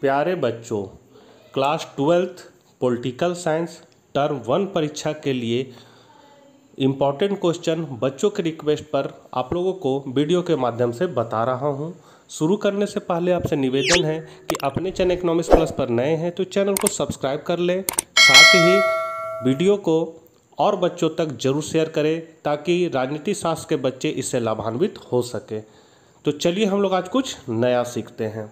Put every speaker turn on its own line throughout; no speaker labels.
प्यारे बच्चों class twelfth political science term one परीक्षा के लिए इम्पॉर्टेंट क्वेश्चन बच्चों के रिक्वेस्ट पर आप लोगों को वीडियो के माध्यम से बता रहा हूं शुरू करने से पहले आपसे निवेदन है कि अपने चैनल इकोनॉमिक्स प्लस पर नए हैं तो चैनल को सब्सक्राइब कर लें साथ ही वीडियो को और बच्चों तक जरूर शेयर करें ताकि राजनीति शास्त्र के बच्चे इससे लाभान्वित हो सके तो चलिए हम लोग आज कुछ नया सीखते हैं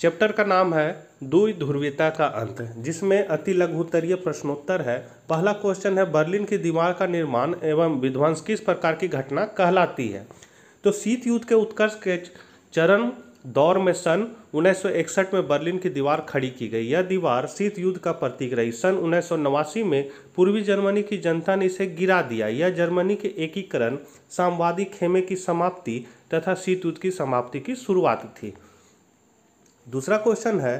चैप्टर का नाम है दुई ध्रुवीयता का अंत जिसमें अति लघुत्तरीय प्रश्नोत्तर है पहला क्वेश्चन है बर्लिन की दीवार का निर्माण एवं विध्वंस किस प्रकार की घटना कहलाती है तो शीत युद्ध के उत्कर्ष के चरण दौर में सन 1961 में बर्लिन की दीवार खड़ी की गई यह दीवार शीत युद्ध का प्रतीक रही सन उन्नीस में पूर्वी जर्मनी की जनता ने इसे गिरा दिया यह जर्मनी के एकीकरण सामवादी खेमे की समाप्ति तथा शीत युद्ध की समाप्ति की शुरुआत थी दूसरा क्वेश्चन है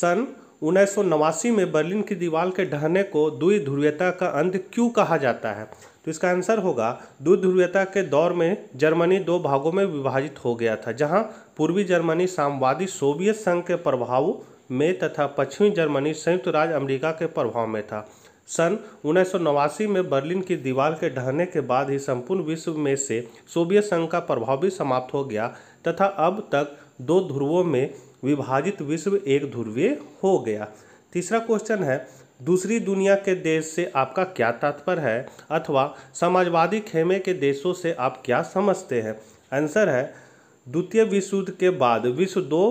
सन उन्नीस में बर्लिन की दीवार के ढहने को दुई ध्रुवीयता का अंत क्यों कहा जाता है तो इसका आंसर होगा दुई ध्रुवीयता के दौर में जर्मनी दो भागों में विभाजित हो गया था जहां पूर्वी जर्मनी साम्यवादी सोवियत संघ के प्रभाव में तथा पश्चिमी जर्मनी संयुक्त राज्य अमेरिका के प्रभाव में था सन उन्नीस में बर्लिन की दीवार के ढहने के बाद ही संपूर्ण विश्व में से सोवियत संघ का प्रभाव भी समाप्त हो गया तथा अब तक दो ध्रुवों में विभाजित विश्व एक ध्रुवीय हो गया तीसरा क्वेश्चन है दूसरी दुनिया के देश से आपका क्या तात्पर्य है अथवा समाजवादी खेमे के देशों से आप क्या समझते हैं आंसर है द्वितीय विश्व युद्ध के बाद विश्व दो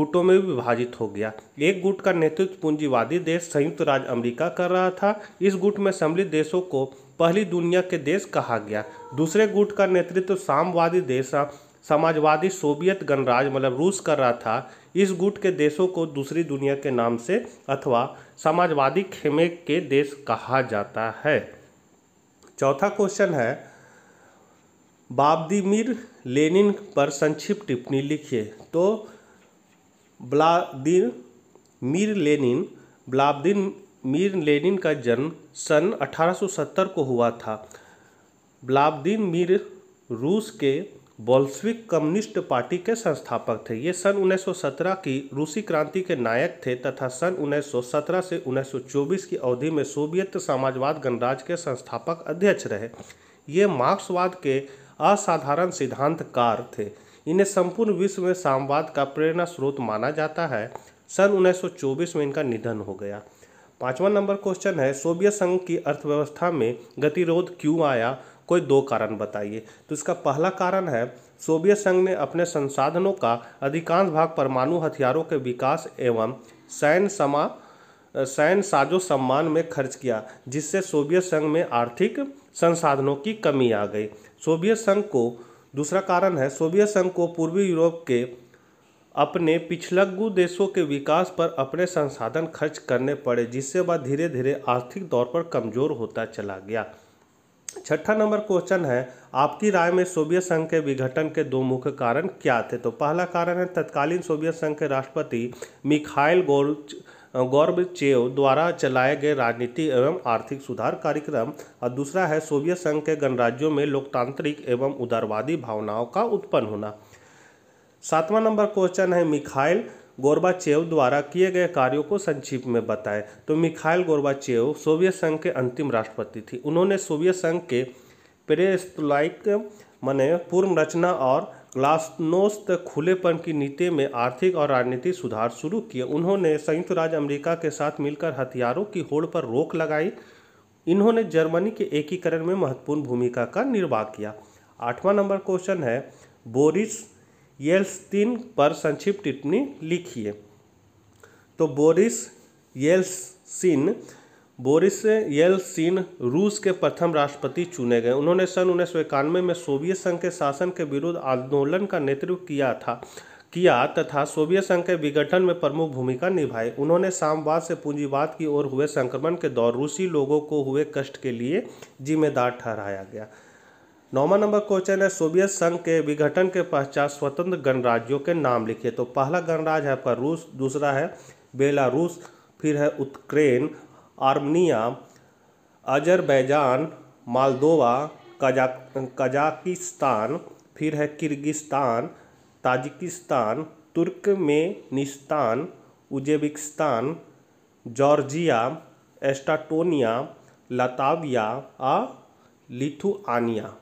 गुटों में विभाजित हो गया एक गुट का नेतृत्व पूंजीवादी देश संयुक्त राज्य अमेरिका कर रहा था इस गुट में सम्मिलित देशों को पहली दुनिया के देश कहा गया दूसरे गुट का नेतृत्व सामवादी देश समाजवादी सोवियत गणराज्य मतलब रूस कर रहा था इस गुट के देशों को दूसरी दुनिया के नाम से अथवा समाजवादी खेमे के देश कहा जाता है चौथा क्वेश्चन है बाबदीमिर लेनिन पर संक्षिप्त टिप्पणी लिखिए तो Vladimir Lenin Vladimir Lenin का जन्म सन 1870 को हुआ था ब्लाब्दिन मीर रूस के बोल्सविक कम्युनिस्ट पार्टी के संस्थापक थे ये सन 1917 की रूसी क्रांति के नायक थे तथा सन 1917 से 1924 की अवधि में सोवियत समाजवाद गणराज्य के संस्थापक अध्यक्ष रहे ये मार्क्सवाद के असाधारण सिद्धांतकार थे इन्हें संपूर्ण विश्व में सामवाद का प्रेरणा स्रोत माना जाता है सन 1924 में इनका निधन हो गया पाँचवा नंबर क्वेश्चन है सोवियत संघ की अर्थव्यवस्था में गतिरोध क्यों आया कोई दो कारण बताइए तो इसका पहला कारण है सोवियत संघ ने अपने संसाधनों का अधिकांश भाग परमाणु हथियारों के विकास एवं सैन्य समा सैन्य साजो सम्मान में खर्च किया जिससे सोवियत संघ में आर्थिक संसाधनों की कमी आ गई सोवियत संघ को दूसरा कारण है सोवियत संघ को पूर्वी यूरोप के अपने पिछलग्गू देशों के विकास पर अपने संसाधन खर्च करने पड़े जिससे वह धीरे धीरे आर्थिक तौर पर कमज़ोर होता चला गया छठा नंबर क्वेश्चन है आपकी राय में सोवियत संघ के विघटन के दो मुख्य कारण क्या थे तो पहला कारण है तत्कालीन सोवियत संघ के राष्ट्रपति मिखाइल गोल चेव द्वारा चलाए गए राजनीति एवं आर्थिक सुधार कार्यक्रम और दूसरा है सोवियत संघ के गणराज्यों में लोकतांत्रिक एवं उदारवादी भावनाओं का उत्पन्न होना सातवां नंबर क्वेश्चन है मिखाइल गोरबाचेव द्वारा किए गए कार्यों को संक्षिप्त में बताएं तो मिखाइल गोरबाचेव सोवियत संघ के अंतिम राष्ट्रपति थे उन्होंने सोवियत संघ के प्रेस्तुलाइक मने पूर्व रचना और ग्लासनोस्त खुलेपन की नीति में आर्थिक और राजनीतिक सुधार शुरू किए उन्होंने संयुक्त राज्य अमेरिका के साथ मिलकर हथियारों की होड़ पर रोक लगाई इन्होंने जर्मनी के एकीकरण में महत्वपूर्ण भूमिका का निर्वाह किया आठवां नंबर क्वेश्चन है बोरिस येल्सतिन पर संक्षिप्त टिप्पणी लिखिए तो बोरिस येल्सिन बोरिस येल्सिन रूस के प्रथम राष्ट्रपति चुने गए उन्होंने सन उन्नीस में सोवियत संघ के शासन के विरुद्ध आंदोलन का नेतृत्व किया था किया तथा सोवियत संघ के विघटन में प्रमुख भूमिका निभाई उन्होंने सामवाद से पूंजीवाद की ओर हुए संक्रमण के दौर रूसी लोगों को हुए कष्ट के लिए जिम्मेदार ठहराया गया नौवा नंबर क्वेश्चन है सोवियत संघ के विघटन के पश्चात स्वतंत्र गणराज्यों के नाम लिखिए तो पहला गणराज्य है आपका रूस दूसरा है बेलारूस फिर है उत्क्रेन आर्मनिया अजरबैजान मालदोवा कजा कजाकिस्तान फिर है Kyrgyzstan Tajikistan Turkmenistan Uzbekistan Georgia Estonia Latvia आ लिथुआनिया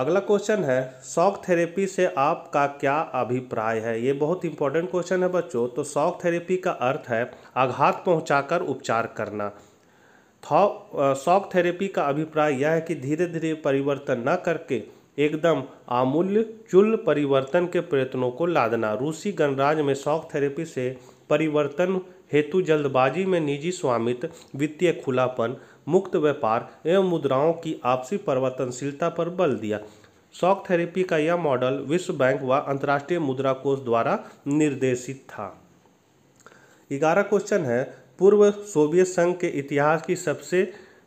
अगला क्वेश्चन है शॉक थेरेपी से आपका क्या अभिप्राय है ये बहुत इंपॉर्टेंट क्वेश्चन है बच्चों तो शॉक थेरेपी का अर्थ है आघात पहुंचाकर उपचार करना शॉक थेरेपी का अभिप्राय यह है कि धीरे धीरे परिवर्तन न करके एकदम आमूल्य चुल परिवर्तन के प्रयत्नों को लादना रूसी गणराज्य में शॉक थेरेपी से परिवर्तन हेतु जल्दबाजी में निजी स्वामित्व वित्तीय खुलापन मुक्त व्यापार एवं मुद्राओं की आपसी परिवर्तनशीलता पर बल दिया शॉक थेरेपी का यह मॉडल विश्व बैंक व अंतर्राष्ट्रीय मुद्रा कोष द्वारा निर्देशित था ग्यारह क्वेश्चन है पूर्व सोवियत संघ के इतिहास की सबसे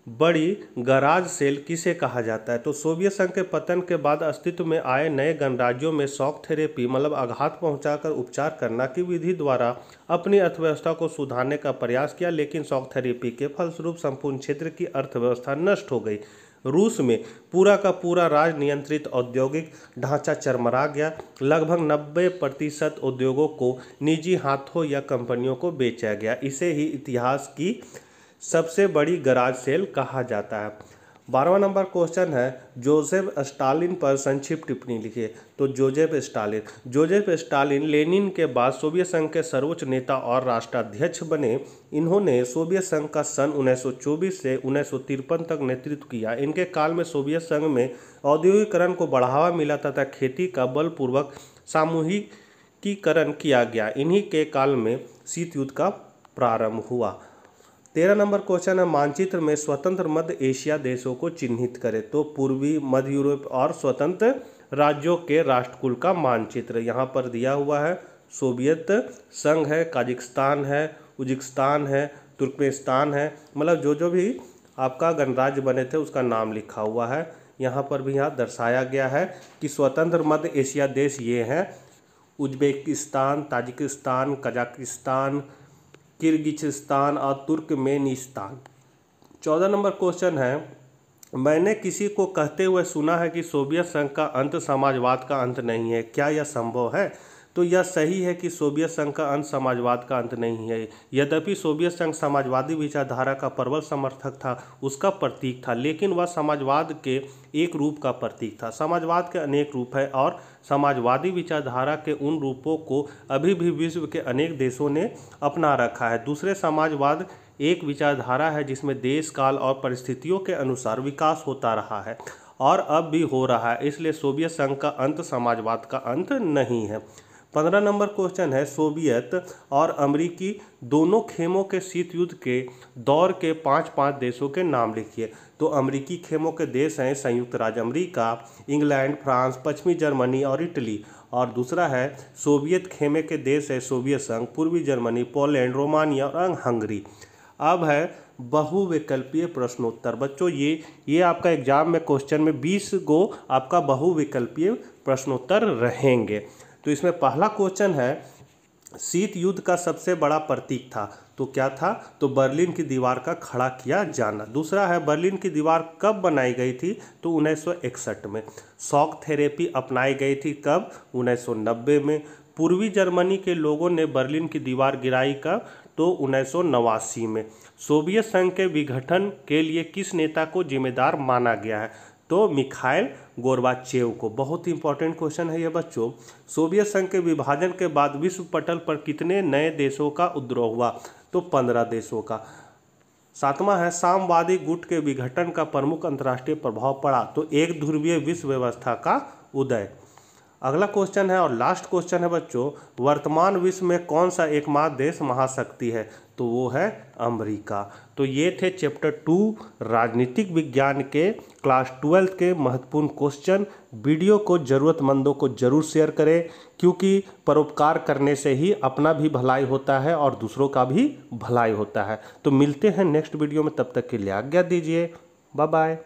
बड़ी गराज सेल किसे कहा जाता है तो सोवियत संघ के पतन के बाद अस्तित्व में आए नए गणराज्यों में शॉक थेरेपी मतलब आघात पहुंचाकर उपचार करना की विधि द्वारा अपनी अर्थव्यवस्था को सुधारने का प्रयास किया लेकिन शॉक थेरेपी के फलस्वरूप संपूर्ण क्षेत्र की अर्थव्यवस्था नष्ट हो गई रूस में पूरा का पूरा राज नियंत्रित औद्योगिक ढांचा चरमरा गया लगभग 90 प्रतिशत उद्योगों को निजी हाथों या कंपनियों को बेचा गया इसे ही इतिहास की सबसे बड़ी गराज सेल कहा जाता है बारहवा नंबर क्वेश्चन है जोसेफ स्टालिन पर संक्षिप्त टिप्पणी लिखिए तो Joseph Stalin Joseph Stalin Lenin के बाद सोवियत संघ के सर्वोच्च नेता और राष्ट्राध्यक्ष बने इन्होंने सोवियत संघ का सन 1924 से उन्नीस तक नेतृत्व किया इनके काल में सोवियत संघ में औद्योगिकरण को बढ़ावा मिला तथा खेती का बलपूर्वक सामूहिकीकरण किया गया इन्हीं के काल में शीत युद्ध का प्रारंभ हुआ तेरह नंबर क्वेश्चन है मानचित्र में स्वतंत्र मध्य एशिया देशों को चिन्हित करें तो पूर्वी मध्य यूरोप और स्वतंत्र राज्यों के राष्ट्रकुल का मानचित्र यहाँ पर दिया हुआ है सोवियत संघ है काजिकिस्तान है उजिकिस्तान है तुर्कमेस्तान है मतलब जो जो भी आपका गणराज्य बने थे उसका नाम लिखा हुआ है यहाँ पर भी यहाँ दर्शाया गया है कि स्वतंत्र मध्य एशिया देश ये हैं उज्बेकिस्तान ताजिकिस्तान कजाकिस्तान किर्गिस्तान और तुर्कमेनिस्तान चौदह नंबर क्वेश्चन है मैंने किसी को कहते हुए सुना है कि सोवियत संघ का अंत समाजवाद का अंत नहीं है क्या यह संभव है तो यह सही है कि सोवियत संघ का अंत समाजवाद का अंत नहीं है यद्यपि सोवियत संघ समाजवादी विचारधारा का प्रबल समर्थक था उसका प्रतीक था लेकिन वह समाजवाद के एक रूप का प्रतीक था समाजवाद के अनेक रूप है और समाजवादी विचारधारा के उन रूपों को अभी भी विश्व के अनेक देशों ने अपना रखा है दूसरे समाजवाद एक विचारधारा है जिसमें देश काल और परिस्थितियों के अनुसार विकास होता रहा है और अब भी हो रहा है इसलिए सोवियत संघ का अंत समाजवाद का अंत नहीं है पंद्रह नंबर क्वेश्चन है सोवियत और अमरीकी दोनों खेमों के शीत युद्ध के दौर के पांच पांच देशों के नाम लिखिए तो अमरीकी खेमों के देश हैं संयुक्त राज्य अमेरिका इंग्लैंड फ्रांस पश्चिमी जर्मनी और इटली और दूसरा है सोवियत खेमे के देश है सोवियत संघ पूर्वी जर्मनी पोलैंड रोमानिया और हंगरी अब है बहुविकल्पीय प्रश्नोत्तर बच्चों ये ये आपका एग्जाम में क्वेश्चन में बीस गो आपका बहुविकल्पीय प्रश्नोत्तर रहेंगे तो इसमें पहला क्वेश्चन है शीत युद्ध का सबसे बड़ा प्रतीक था तो क्या था तो बर्लिन की दीवार का खड़ा किया जाना दूसरा है बर्लिन की दीवार कब बनाई गई थी तो 1961 में शॉक थेरेपी अपनाई गई थी कब 1990 में पूर्वी जर्मनी के लोगों ने बर्लिन की दीवार गिराई कब तो उन्नीस में सोवियत संघ के विघटन के लिए किस नेता को जिम्मेदार माना गया है तो मिखाइल गोरबाचेव को बहुत ही इंपॉर्टेंट क्वेश्चन है ये बच्चों सोवियत संघ के विभाजन के बाद विश्व पटल पर कितने नए देशों का उद्रोह हुआ तो पंद्रह देशों का सातवां है सामवादी गुट के विघटन का प्रमुख अंतर्राष्ट्रीय प्रभाव पड़ा तो एक ध्रुवीय विश्व व्यवस्था का उदय अगला क्वेश्चन है और लास्ट क्वेश्चन है बच्चों वर्तमान विश्व में कौन सा एकमात्र देश महाशक्ति है तो वो है अमेरिका तो ये थे चैप्टर टू राजनीतिक विज्ञान के क्लास ट्वेल्थ के महत्वपूर्ण क्वेश्चन वीडियो को ज़रूरतमंदों को ज़रूर शेयर करें क्योंकि परोपकार करने से ही अपना भी भलाई होता है और दूसरों का भी भलाई होता है तो मिलते हैं नेक्स्ट वीडियो में तब तक के लिए आज्ञा दीजिए बाय बाय